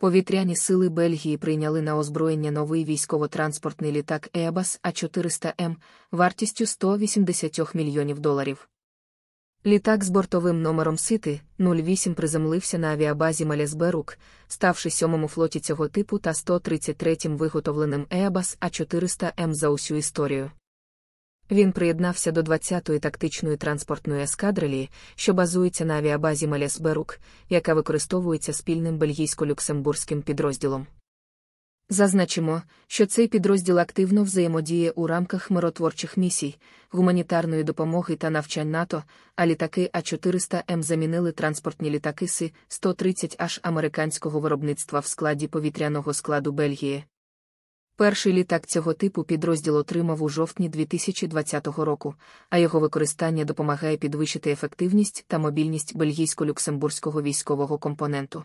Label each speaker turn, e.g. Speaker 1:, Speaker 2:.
Speaker 1: Повітряні сили Бельгії прийняли на озброєння новий військово-транспортний літак Ебас а 400 м вартістю 180 мільйонів доларів. Літак з бортовим номером Сити 08 приземлився на авіабазі Малісберук, ставши сьомому флоті цього типу та 133 м виготовленим Ебас а 400 м за усю історію. Він приєднався до 20-ї тактичної транспортної ескадрилі, що базується на авіабазі Берук, яка використовується спільним бельгійсько-люксембурзьким підрозділом. Зазначимо, що цей підрозділ активно взаємодіє у рамках миротворчих місій, гуманітарної допомоги та навчань НАТО, а літаки А400М замінили транспортні літаки Си 130 аж американського виробництва в складі повітряного складу Бельгії. Перший літак цього типу підрозділ отримав у жовтні 2020 року, а його використання допомагає підвищити ефективність та мобільність бельгійсько-люксембурзького військового компоненту.